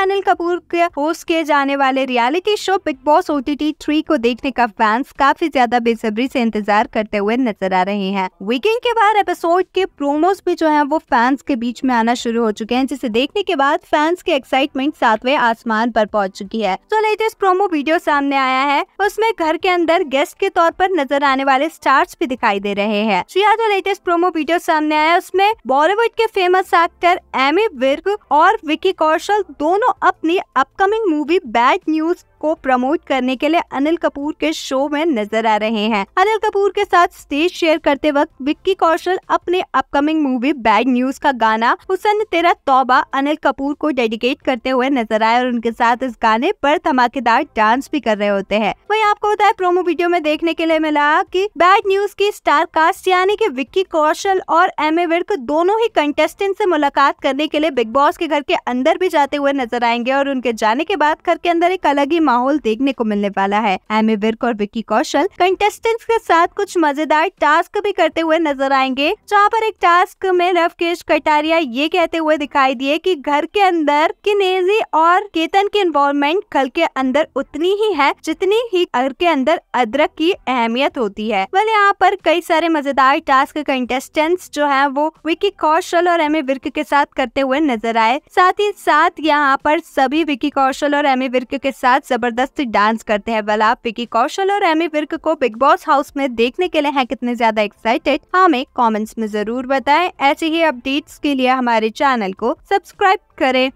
अनिल कपूर के होस्ट किए जाने वाले reality show Bigg Boss O T three को देखने का फैंस काफी ज्यादा बेसब्री से इंतजार करते हुए नजर आ रहे हैं वीकेंड के बाद एपिसोड के प्रोमोज भी जो है वो फैंस के बीच में आना शुरू हो चुके हैं जिसे देखने के बाद फैंस की एक्साइटमेंट सातवें आसमान पर पहुंच चुकी है तो लेटेस्ट प्रोमो वीडियो सामने आया है उसमें घर के अंदर गेस्ट के तौर पर नजर आने वाले स्टार्स भी दिखाई दे रहे हैं श्रिया हाँ, जो लेटेस्ट प्रोमो वीडियो सामने आया उसमें बॉलीवुड के फेमस एक्टर एमी विर्ग और विकी कौशल दोनों अपनी अपकमिंग मूवी बैड न्यूज को प्रमोट करने के लिए अनिल कपूर के शो में नजर आ रहे हैं अनिल कपूर के साथ स्टेज शेयर करते वक्त विक्की कौशल अपने अपकमिंग मूवी बैड न्यूज का गाना हुसन तेरा तौबा अनिल कपूर को डेडिकेट करते हुए नजर आए और उनके साथ इस गाने पर धमाकेदार डांस भी कर रहे होते हैं वही आपको बताया प्रोमो वीडियो में देखने के लिए मिला की बैड न्यूज की स्टार कास्ट यानी की विक्की कौशल और एम ए विर्क दोनों ही कंटेस्टेंट से मुलाकात करने के लिए बिग बॉस के घर के अंदर भी जाते हुए नजर आएंगे और उनके जाने के बाद घर के अंदर एक अलग ही माहौल देखने को मिलने वाला है एमी विर्क और विक्की कौशल कंटेस्टेंट्स के साथ कुछ मजेदार टास्क भी करते हुए नजर आएंगे जहाँ पर एक टास्क में रवकेश कटारिया ये कहते हुए दिखाई दिए कि घर के अंदर किनेजी और केतन की इन्वॉल्वमेंट घर के अंदर उतनी ही है जितनी ही घर के अंदर अदरक की अहमियत होती है वाले यहाँ पर कई सारे मजेदार टास्क कंटेस्टेंट्स जो है वो विकी कौशल और एमी विर्क के साथ करते हुए नजर आए साथ ही साथ यहाँ पर सभी विकी कौशल और एमी विर्क के साथ जबरदस्त डांस करते हैं वाला आप विकी कौशल और एमी विर्क को बिग बॉस हाउस में देखने के लिए हैं कितने ज्यादा एक्साइटेड हमें कमेंट्स में जरूर बताएं ऐसे ही अपडेट्स के लिए हमारे चैनल को सब्सक्राइब करें